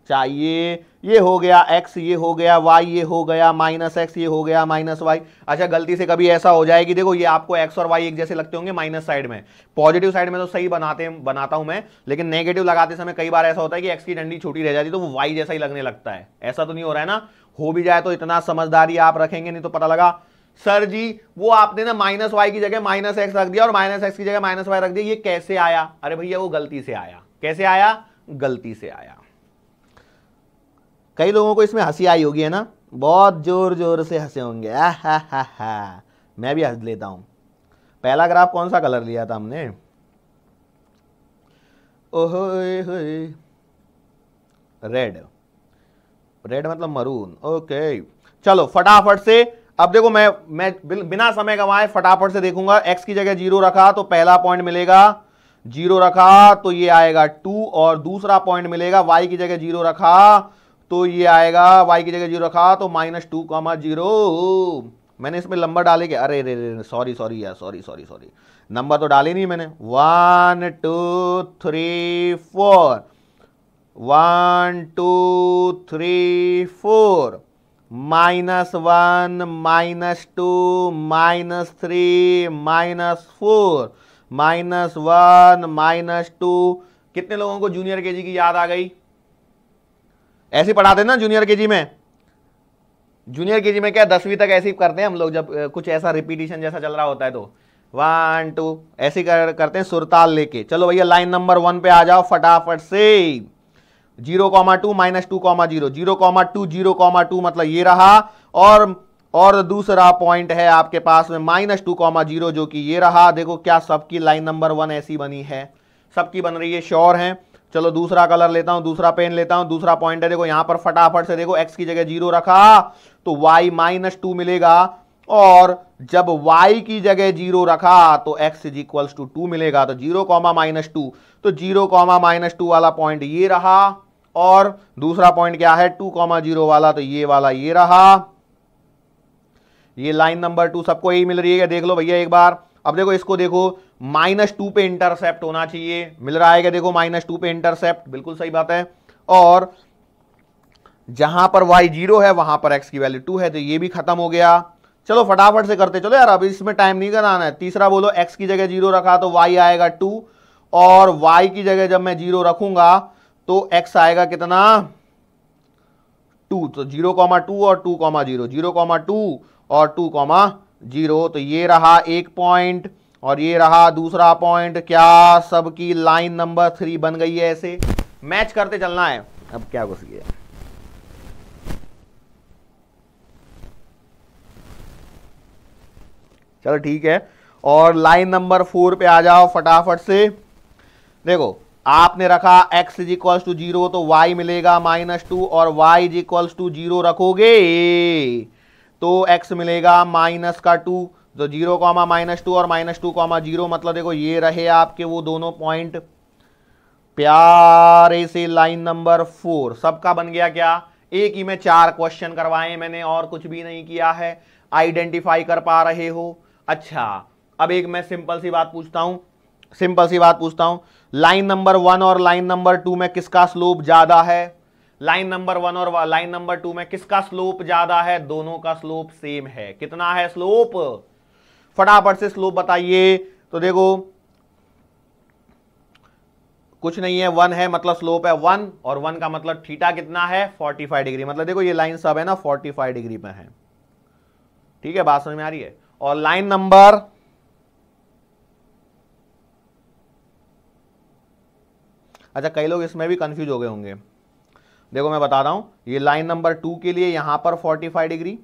चाहिए ये हो गया x ये हो गया y ये हो गया माइनस एक्स ये हो गया माइनस वाई अच्छा गलती से कभी ऐसा हो जाए कि देखो ये आपको x और y एक जैसे लगते होंगे माइनस साइड में पॉजिटिव साइड में तो सही बनाते बनाता हूं मैं लेकिन नेगेटिव लगाते समय कई बार ऐसा होता है कि x की डंडी छोटी रह जाती तो वो y जैसा ही लगने लगता है ऐसा तो नहीं हो रहा है ना हो भी जाए तो इतना समझदारी आप रखेंगे नहीं तो पता लगा सर जी वो आपने ना माइनस वाई की जगह माइनस एक्स रख दिया और माइनस एक्स की जगह माइनस वाई रख दिया ये कैसे आया अरे भैया वो गलती से आया कैसे आया गलती से आया कई लोगों को इसमें हंसी आई होगी है ना बहुत जोर जोर से हंसे होंगे आ हा हा हा मैं भी हंस लेता हूं पहला ग्राफ कौन सा कलर लिया था हमने ओहो रेड रेड मतलब मरून ओके चलो फटाफट से अब देखो मैं मैं बिना समय गवाए फटाफट से देखूंगा एक्स की जगह जीरो रखा तो पहला पॉइंट मिलेगा जीरो रखा तो ये आएगा टू और दूसरा पॉइंट मिलेगा वाई की जगह जीरो रखा तो ये आएगा वाई की जगह जीरो रखा तो माइनस टू कामा जीरो मैंने इसमें नंबर डाले क्या अरे रे सॉरी सॉरी यार सॉरी सॉरी सॉरी नंबर तो डाले नहीं मैंने one two three four one two three four minus one minus two minus three minus four minus one minus two कितने लोगों को जूनियर केजी की याद आ गई ऐसे पढ़ाते ना जूनियर के में जूनियर के में क्या दसवीं तक ऐसे ही करते हैं हम लोग जब कुछ ऐसा रिपीटिशन जैसा चल रहा होता है तो वन टू ऐसे कर, करते हैं सुरताल लेके चलो भैया लाइन नंबर वन पे आ जाओ फटाफट से zero comma two minus two comma zero zero comma two zero comma two मतलब ये रहा और और दूसरा पॉइंट है आपके पास में माइनस टू कॉमा जीरो जो कि ये रहा देखो क्या सबकी लाइन नंबर वन ऐसी बनी है सबकी बन रही है श्योर है चलो दूसरा कलर लेता हूं दूसरा पेन लेता हूं दूसरा पॉइंट है देखो यहां पर फटाफट से देखो एक्स की जगह जीरो रखा तो वाई माइनस टू मिलेगा और जब y की जगह जीरो रखा तो x is equals to two मिलेगा तो जीरो कॉमा माइनस टू तो जीरो कॉमा माइनस टू वाला पॉइंट ये रहा और दूसरा पॉइंट क्या है टू कॉमा जीरो वाला तो ये वाला ये रहा ये लाइन नंबर टू सबको यही मिल रही है देख लो भैया एक बार अब देखो इसको देखो माइनस टू पे इंटरसेप्ट होना चाहिए मिल रहा है क्या देखो माइनस टू पे इंटरसेप्ट बिल्कुल सही बात है और जहां पर वाई जीरो है वहां पर एक्स की वैल्यू टू है तो ये भी खत्म हो गया चलो फटाफट से करते चलो यार अभी इसमें टाइम नहीं कराना है तीसरा बोलो एक्स की जगह जीरो रखा तो वाई आएगा टू और वाई की जगह जब मैं जीरो रखूंगा तो एक्स आएगा कितना टू तो जीरो कॉमा टू और two comma zero zero comma two और टू कॉमा जीरो तो ये रहा एक पॉइंट और ये रहा दूसरा पॉइंट क्या सबकी लाइन नंबर थ्री बन गई है ऐसे मैच करते चलना है अब क्या घुस गया चलो ठीक है और लाइन नंबर फोर पे आ जाओ फटाफट से देखो आपने रखा x is equals to zero तो y मिलेगा माइनस टू और y is equals to zero रखोगे तो x मिलेगा माइनस का टू तो जीरो कॉमा माइनस टू और माइनस टू कॉमा जीरो मतलब देखो ये रहे आपके वो दोनों पॉइंट प्यारे से लाइन नंबर फोर सबका बन गया क्या एक ही में चार क्वेश्चन करवाए मैंने और कुछ भी नहीं किया है आइडेंटिफाई कर पा रहे हो अच्छा अब एक मैं सिंपल सी बात पूछता हूं सिंपल सी बात पूछता हूं लाइन नंबर वन और लाइन नंबर टू में किसका स्लोप ज़्यादा है लाइन नंबर वन और लाइन नंबर टू में किसका स्लोप ज़्यादा है दोनों का स्लोप सेम है कितना है स्लोप फटाफट से स्लोप बताइए तो देखो कुछ नहीं है वन है मतलब स्लोप है वन और वन का मतलब थीटा कितना है 45 डिग्री मतलब देखो ये लाइन सब है ना 45 डिग्री पे है ठीक है बात समझ में आ रही है और लाइन नंबर अच्छा कई लोग इसमें भी कंफ्यूज हो गए होंगे देखो मैं बता रहा हूं ये लाइन नंबर टू के लिए यहां पर 45 डिग्री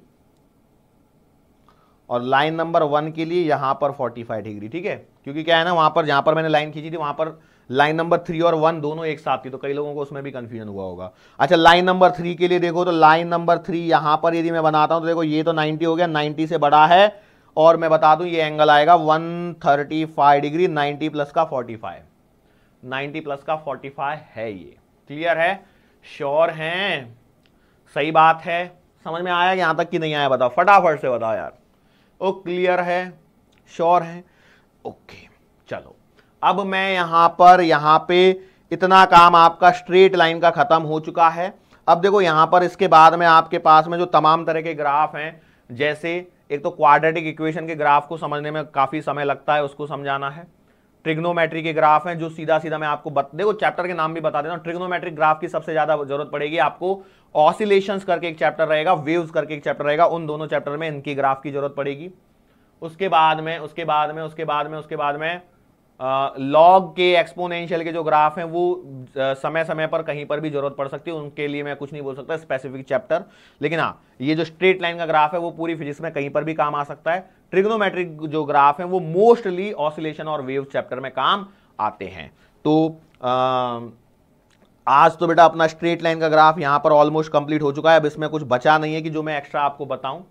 और लाइन नंबर वन के लिए यहाँ पर 45 डिग्री ठीक है क्योंकि क्या है ना वहाँ पर जहाँ पर मैंने लाइन खींची थी वहाँ पर लाइन नंबर थ्री और वन दोनों एक साथ थी तो कई लोगों को उसमें भी कन्फ्यूजन हुआ होगा अच्छा लाइन नंबर थ्री के लिए देखो तो लाइन नंबर थ्री यहाँ पर यदि मैं बनाता हूँ तो देखो ये तो नाइन्टी हो गया नाइन्टी से बड़ा है और मैं बता दूं ये एंगल आएगा 135 डिग्री 90 प्लस का 45 90 प्लस का 45 है ये क्लियर है श्योर है सही बात है समझ में आया यहां तक कि नहीं आया बताओ फटाफट से बताओ यार ओ क्लियर है श्योर है ओके चलो अब मैं यहां पर यहां पे इतना काम आपका स्ट्रेट लाइन का ख़त्म हो चुका है अब देखो यहां पर इसके बाद में आपके पास में जो तमाम तरह के ग्राफ हैं जैसे एक तो क्वाड्रेटिक इक्वेशन के ग्राफ को समझने में काफ़ी समय लगता है उसको समझाना है ट्रिग्नोमेट्री के ग्राफ हैं जो सीधा सीधा मैं आपको बत देखो चैप्टर के नाम भी बता देता हूँ ट्रिग्नोमेट्रिक ग्राफ की सबसे ज़्यादा जरूरत पड़ेगी आपको ऑसिलेशन करके एक चैप्टर रहेगा वेव्स करके एक चैप्टर रहेगा उन दोनों चैप्टर में इनकी ग्राफ की जरूरत पड़ेगी उसके बाद में उसके बाद में उसके बाद में उसके बाद में लॉग के एक्सपोनेंशियल के जो ग्राफ हैं वो समय समय पर कहीं पर भी जरूरत पड़ सकती है उनके लिए मैं कुछ नहीं बोल सकता स्पेसिफिक चैप्टर लेकिन हाँ ये जो स्ट्रेट लाइन का ग्राफ है वो पूरी फिजिक्स में कहीं पर भी काम आ सकता है ट्रिग्नोमेट्रिक जो ग्राफ है वो मोस्टली ऑसिलेशन और वेव चैप्टर में काम आते हैं तो आ, आज तो बेटा अपना स्ट्रेट लाइन का ग्राफ यहां पर ऑलमोस्ट कंप्लीट हो चुका है अब इसमें कुछ बचा नहीं है कि जो मैं एक्स्ट्रा आपको बताऊं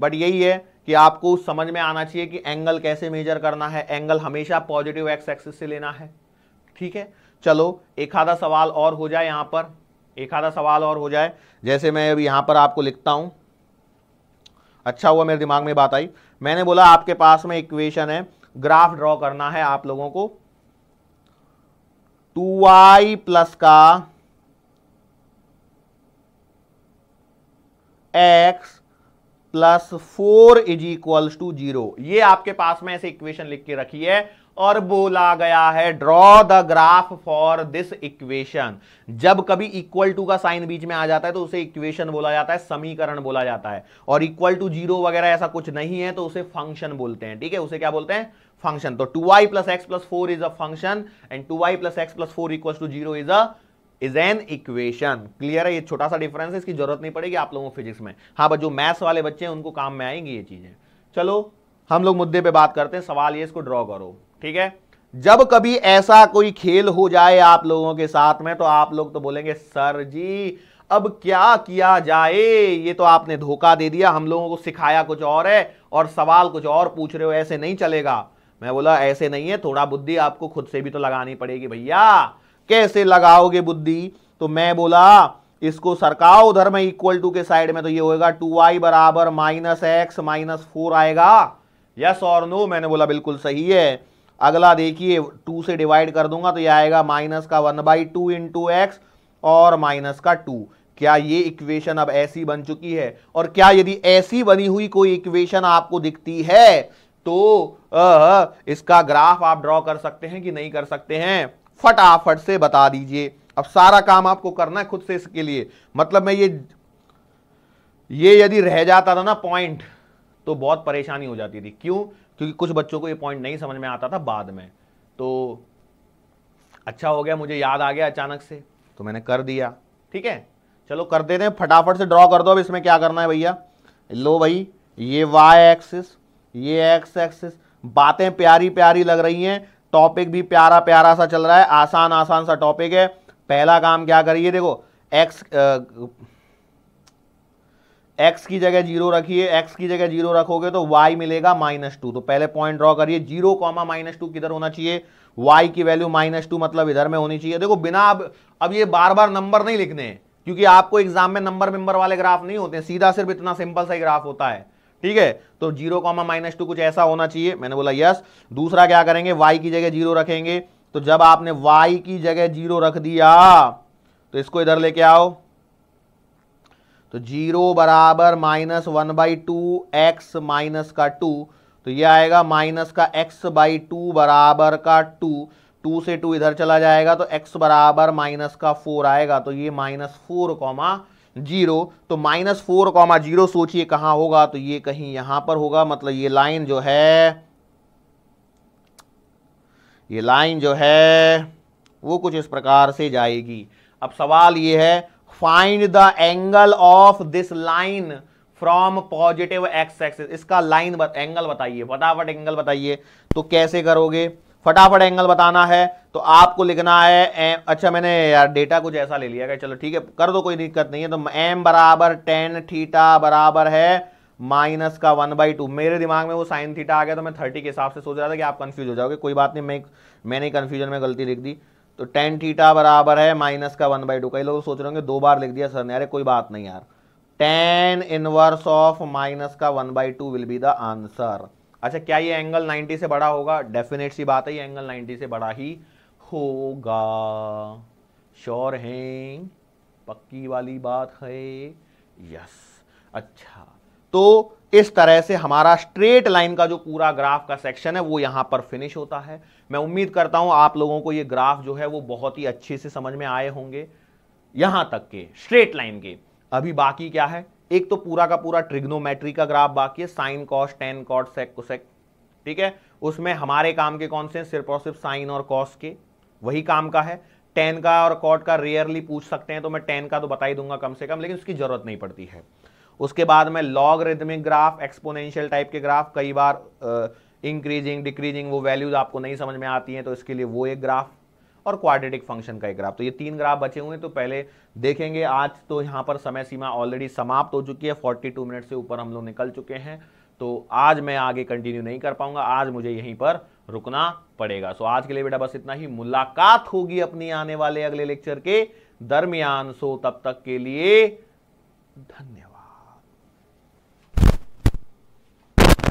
बट यही है कि आपको समझ में आना चाहिए कि एंगल कैसे मेजर करना है एंगल हमेशा पॉजिटिव एक्स एक्सिस से लेना है ठीक है चलो एक आधा सवाल और हो जाए यहां पर एक आधा सवाल और हो जाए जैसे मैं अभी यहां पर आपको लिखता हूं अच्छा हुआ मेरे दिमाग में बात आई मैंने बोला आपके पास में इक्वेशन है ग्राफ ड्रॉ करना है आप लोगों को टू आई प्लस का X plus four is equals to zero ये आपके पास में ऐसे इक्वेशन लिख के रखी है और बोला गया है draw the graph for this equation जब कभी इक्वल टू का साइन बीच में आ जाता है तो उसे इक्वेशन बोला जाता है समीकरण बोला जाता है और इक्वल टू जीरो वगैरह ऐसा कुछ नहीं है तो उसे फंक्शन बोलते हैं ठीक है उसे क्या बोलते हैं function so 2y plus X plus four is a and to 2y plus X plus four equal to zero is a is an equation clear है ये छोटा सा डिफरेंस है इसकी जरूरत नहीं पड़ेगी आप लोगों को फिजिक्स में हाँ बस जो मैथ्स वाले बच्चे हैं उनको काम में आएंगी ये चीजें चलो हम लोग मुद्दे पे बात करते हैं सवाल ये इसको ड्रॉ करो ठीक है जब कभी ऐसा कोई खेल हो जाए आप लोगों के साथ में तो आप लोग तो बोलेंगे सर जी अब क्या किया जाए ये तो आपने धोखा दे दिया हम लोगों को सिखाया कुछ और है और सवाल कुछ और पूछ रहे हो ऐसे नहीं चलेगा मैं बोला ऐसे नहीं है थोड़ा बुद्धि आपको खुद से भी तो लगानी पड़ेगी भैया कैसे लगाओगे बुद्धि तो मैं बोला इसको सरकाओ उधर में इक्वल टू के साइड में तो ये होएगा टू आई बराबर माइनस एक्स माइनस फोर आएगा यस और नो मैंने बोला बिल्कुल सही है अगला देखिए टू से डिवाइड कर दूंगा तो ये आएगा माइनस का one by two into X और माइनस का टू क्या ये इक्वेशन अब ऐसी बन चुकी है और क्या यदि ऐसी बनी हुई कोई इक्वेशन आपको दिखती है तो आ, इसका ग्राफ आप ड्रॉ कर सकते हैं कि नहीं कर सकते हैं फटाफट से बता दीजिए अब सारा काम आपको करना है खुद से इसके लिए मतलब मैं ये ये यदि रह जाता था ना पॉइंट तो बहुत परेशानी हो जाती थी क्यों क्योंकि कुछ बच्चों को ये पॉइंट नहीं समझ में आता था बाद में तो अच्छा हो गया मुझे याद आ गया अचानक से तो मैंने कर दिया ठीक है चलो कर देते हैं फटाफट से ड्रॉ कर दो अब इसमें क्या करना है भैया लो भाई ये वाई एक्सिस ये एक्स एक्सिस बातें प्यारी प्यारी लग रही हैं टॉपिक भी प्यारा प्यारा सा चल रहा है आसान आसान सा टॉपिक है पहला काम क्या करिए देखो एक्स एक्स की जगह जीरो रखिए एक्स की जगह जीरो रखोगे तो वाई मिलेगा माइनस टू तो पहले पॉइंट ड्रॉ करिए जीरो कॉमा माइनस टू किधर होना चाहिए वाई की वैल्यू माइनस टू मतलब इधर में होनी चाहिए देखो बिना अब अब ये बार बार नंबर नहीं लिखने हैं क्योंकि आपको एग्जाम में नंबर मेंबर वाले ग्राफ नहीं होते सीधा सिर्फ इतना सिंपल सा ग्राफ होता है ठीक है तो जीरो कॉमा माइनस टू कुछ ऐसा होना चाहिए मैंने बोला यस दूसरा क्या करेंगे वाई की जगह जीरो रखेंगे तो जब आपने वाई की जगह जीरो रख दिया तो इसको इधर लेके आओ तो जीरो बराबर minus one by two X minus का टू तो ये आएगा माइनस का एक्स बाई टू बराबर का टू टू से टू इधर चला जाएगा तो एक्स बराबर माइनस का फोर आएगा तो ये माइनस फोर कॉमा जीरो तो माइनस फोर कॉमा जीरो सोचिए कहां होगा तो ये कहीं यहां पर होगा मतलब ये लाइन जो है ये लाइन जो है वो कुछ इस प्रकार से जाएगी अब सवाल ये है find the angle of this line from positive x axis इसका लाइन एंगल बताइए फटाफट एंगल बताइए तो कैसे करोगे फटाफट एंगल बताना है तो आपको लिखना है एम अच्छा मैंने यार डेटा कुछ ऐसा ले लिया गया चलो ठीक है कर दो कोई दिक्कत नहीं है तो एम बराबर टेन थीटा बराबर है माइनस का वन बाई टू मेरे दिमाग में वो साइन थीटा आ गया तो मैं थर्टी के हिसाब से सोच रहा था कि आप कंफ्यूज हो जाओगे कोई बात नहीं मैं मैंने कन्फ्यूजन में गलती लिख दी तो टेन थीटा बराबर है माइनस का वन बाई टू कई लोग तो सोच रहे होंगे दो बार लिख दिया सर ने अरे कोई बात नहीं यार टेन इनवर्स ऑफ माइनस का one by two will be the answer अच्छा क्या ये एंगल 90 से बड़ा होगा डेफिनेट सी बात है ये एंगल 90 से बड़ा ही होगा श्योर है पक्की वाली बात है यस अच्छा तो इस तरह से हमारा स्ट्रेट लाइन का जो पूरा ग्राफ का सेक्शन है वो यहां पर फिनिश होता है मैं उम्मीद करता हूँ आप लोगों को ये ग्राफ जो है वो बहुत ही अच्छे से समझ में आए होंगे यहां तक के स्ट्रेट लाइन के अभी बाकी क्या है एक तो पूरा का पूरा ट्रिग्नोमेट्री का ग्राफ बाकी है sine cos tan cot sec cosec ठीक है उसमें हमारे काम के कौन से हैं सिर्फ और सिर्फ साइन और कॉस के वही काम का है टेन का और कॉट का रेयरली पूछ सकते हैं तो मैं टेन का तो बता ही दूंगा कम से कम लेकिन उसकी जरूरत नहीं पड़ती है उसके बाद में logarithmic graph exponential type के ग्राफ कई बार इंक्रीजिंग डिक्रीजिंग वो वैल्यूज आपको नहीं समझ में आती हैं तो इसके लिए वो एक ग्राफ और क्वाड्रेटिक फंक्शन का एक ग्राफ तो ये तीन ग्राफ बचे हुए हैं तो पहले देखेंगे आज तो यहाँ पर समय सीमा ऑलरेडी समाप्त हो चुकी है टू मिनट से ऊपर हम लोग निकल चुके हैं तो आज मैं आगे कंटिन्यू नहीं कर पाऊंगा आज मुझे यहीं पर रुकना पड़ेगा सो आज के लिए बेटा बस इतना ही मुलाकात होगी अपनी आने वाले अगले लेक्चर के दरमियान सो तब तक के लिए धन्यवाद